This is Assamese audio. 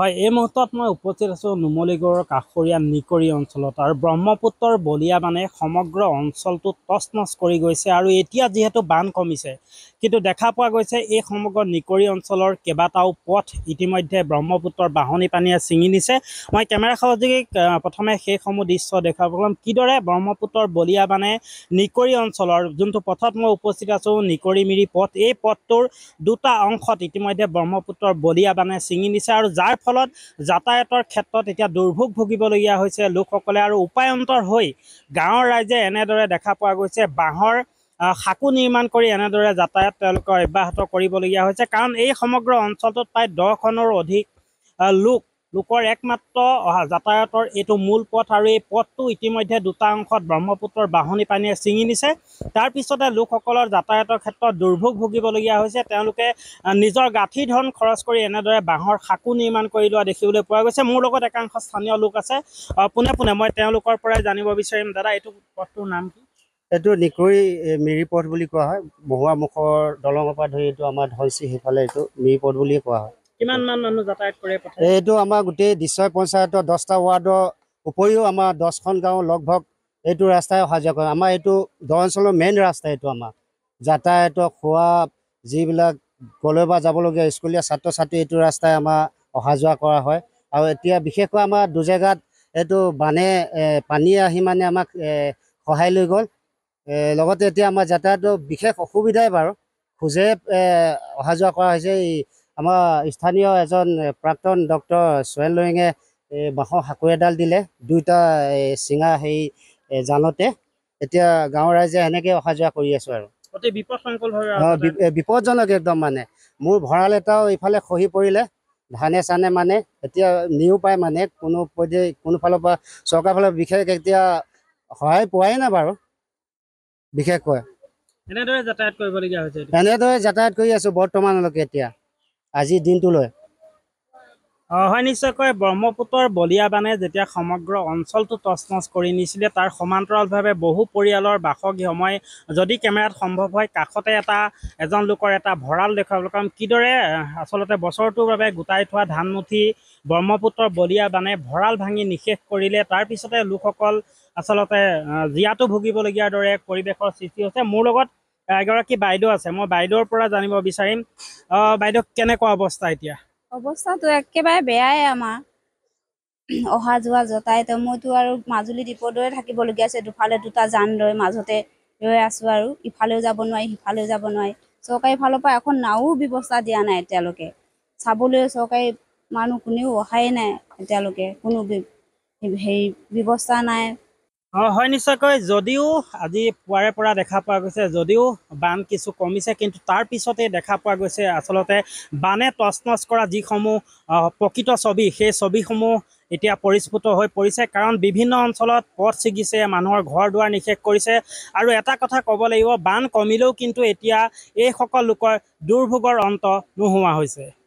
হয় এই মুহূৰ্তত মই উপস্থিত আছোঁ নুমলীগড়ৰ কাষৰীয়া নিকৰি অঞ্চলত আৰু ব্ৰহ্মপুত্ৰৰ বলিয়া মানে সমগ্ৰ অঞ্চলটো তছ নছ কৰি গৈছে আৰু এতিয়া যিহেতু বান কমিছে কিন্তু দেখা পোৱা গৈছে এই সমগ্ৰ নিকৰি অঞ্চলৰ কেইবাটাও পথ ইতিমধ্যে ব্ৰহ্মপুত্ৰৰ বাহনী পানীয়ে ছিঙি নিছে মই কেমেৰা সহযোগী প্ৰথমে সেইসমূহ দৃশ্য দেখুৱাব পাৰিম কিদৰে ব্ৰহ্মপুত্ৰৰ বলিয়া মানে নিকৰি অঞ্চলৰ যোনটো পথত মই উপস্থিত আছোঁ নিকৰি মিৰি পথ এই পথটোৰ দুটা অংশত ইতিমধ্যে ব্ৰহ্মপুত্ৰৰ বলিয়া মানে ছিঙি নিছে আৰু যাৰ ফলত যাতায়াতৰ ক্ষেত্ৰত এতিয়া দুৰ্ভোগ ভুগিবলগীয়া হৈছে লোকসকলে আৰু উপায়ন্তৰ হৈ গাঁৱৰ ৰাইজে এনেদৰে দেখা পোৱা গৈছে বাঁহৰ সাকু নিৰ্মাণ কৰি এনেদৰে যাতায়াত তেওঁলোকৰ অব্যাহত কৰিবলগীয়া হৈছে কাৰণ এই সমগ্ৰ অঞ্চলটোত প্ৰায় দহখনৰো অধিক লোক লোকৰ একমাত্ৰ অহা যাতায়াতৰ এইটো মূল পথ আৰু এই পথটো ইতিমধ্যে দুটা অংশত ব্ৰহ্মপুত্ৰৰ বাহনী পানীয়ে ছিঙি নিছে তাৰপিছতে লোকসকলৰ যাতায়াতৰ ক্ষেত্ৰত দুৰ্ভোগ ভুগিবলগীয়া হৈছে তেওঁলোকে নিজৰ গাঁঠি ধন খৰচ কৰি এনেদৰে বাঁহৰ সাঁকো নিৰ্মাণ কৰি লোৱা দেখিবলৈ পোৱা গৈছে মোৰ লগত একাংশ স্থানীয় লোক আছে পোনে পোনে মই তেওঁলোকৰ পৰাই জানিব বিচাৰিম দাদা এইটো পথটোৰ নাম কি এইটো নিকৈ মিৰি পথ বুলি কোৱা হয় মহুৱামুখৰ দলঙৰ পৰা ধৰি এইটো আমাৰ ধৰিছে সেইফালে এইটো মিৰি পথ বুলিয়ে কোৱা হয় কিমান মান মানুহ যাতায়াত কৰে এইটো আমাৰ গোটেই দিশয় পঞ্চায়তৰ দহটা ৱাৰ্ডৰ উপৰিও আমাৰ দহখন গাঁও লগভগ এইটো ৰাস্তাই অহা যোৱা কৰে আমাৰ এইটো গাঁও অঞ্চলৰ মেইন ৰাস্তা এইটো আমাৰ যাতায়াতৰ খোৱা যিবিলাক গ'লৈ বা যাবলগীয়া স্কুলীয়া ছাত্ৰ ছাত্ৰী এইটো ৰাস্তাই আমাৰ অহা যোৱা কৰা হয় আৰু এতিয়া বিশেষকৈ আমাৰ দুজেগাত এইটো বানে পানী আহি মানে আমাক সহায় লৈ গ'ল লগতে এতিয়া আমাৰ যাতায়াতৰ বিশেষ অসুবিধাই বাৰু খোজেৰে অহা যোৱা কৰা হৈছে এই আমাৰ স্থানীয় এজন প্ৰাক্তন ডক্টৰ চোৱেল লৰিঙে এই বাঁহৰ সাকু এডাল দিলে দুইটা চিঙা সেই জালতে এতিয়া গাঁৱৰ ৰাইজে এনেকৈ অহা যোৱা কৰি আছোঁ আৰু বিপদজনক একদম মানে মোৰ ভঁৰাল এটাও ইফালে খহি পৰিলে ধানে চানে মানে এতিয়া নিও পায় মানে কোনো কোনোফালৰ পৰা চৰকাৰৰ ফালৰ বিশেষ এতিয়া সহায় পোৱাই নাই বাৰু বিশেষকৈ এনেদৰে যাতায়াত কৰিবলগীয়া হৈছে এনেদৰে যাতায়াত কৰি আছোঁ বৰ্তমানলৈকে এতিয়া আজি দিনটোলৈ হয় নিশ্চয়কৈ ব্ৰহ্মপুত্ৰৰ বলিয়াবানে যেতিয়া সমগ্ৰ অঞ্চলটো তচনচ কৰি নিছিলে তাৰ সমান্তৰালভাৱে বহু পৰিয়ালৰ বাসগৃহ মই যদি কেমেৰাত সম্ভৱ হয় কাষতে এটা এজন লোকৰ এটা ভঁৰাল দেখুৱাবলৈ কাৰণ কিদৰে আচলতে বছৰটোৰ বাবে গোটাই থোৱা ধানমুঠি ব্ৰহ্মপুত্ৰৰ বলিয়াবানে ভঁৰাল ভাঙি নিশেষ কৰিলে তাৰপিছতে লোকসকল আচলতে জীয়াতো ভুগিবলগীয়াৰ দৰে পৰিৱেশৰ সৃষ্টি হৈছে মোৰ লগত এগৰাকী বাইদেউ আছে মই বাইদেউৰ পৰা জানিব বিচাৰিম বাইদেউ কেনেকুৱা অৱস্থা এতিয়া অৱস্থাটো একেবাৰে বেয়াই আমাৰ অহা যোৱা যতায় মইতো আৰু মাজুলী দ্বীপদৈয়ে থাকিবলগীয়া আছে দুফালে দুটা যান লৈ মাজতে ৰৈ আছোঁ আৰু ইফালেও যাব নোৱাৰি সিফালেও যাব নোৱাৰি চৰকাৰী ফালৰ পৰা এখন নাও ব্যৱস্থা দিয়া নাই এতিয়ালৈকে চাবলৈ চৰকাৰী মানুহ কোনেও অহাই নাই এতিয়ালৈকে কোনো হেৰি ব্যৱস্থা নাই অঁ হয় নিশ্চয়কৈ যদিও আজি পুৱাৰে পৰা দেখা পোৱা গৈছে যদিও বান কিছু কমিছে কিন্তু তাৰ পিছতেই দেখা পোৱা গৈছে আচলতে বানে টচ নচ কৰা যিসমূহ প্ৰকৃত ছবি সেই ছবিসমূহ এতিয়া পৰিস্ফুট হৈ পৰিছে কাৰণ বিভিন্ন অঞ্চলত পথ ছিগিছে মানুহৰ ঘৰ দুৱাৰ নিষেধ কৰিছে আৰু এটা কথা ক'ব লাগিব বান কমিলেও কিন্তু এতিয়া এইসকল লোকৰ দুৰ্ভোগৰ অন্ত নোহোৱা হৈছে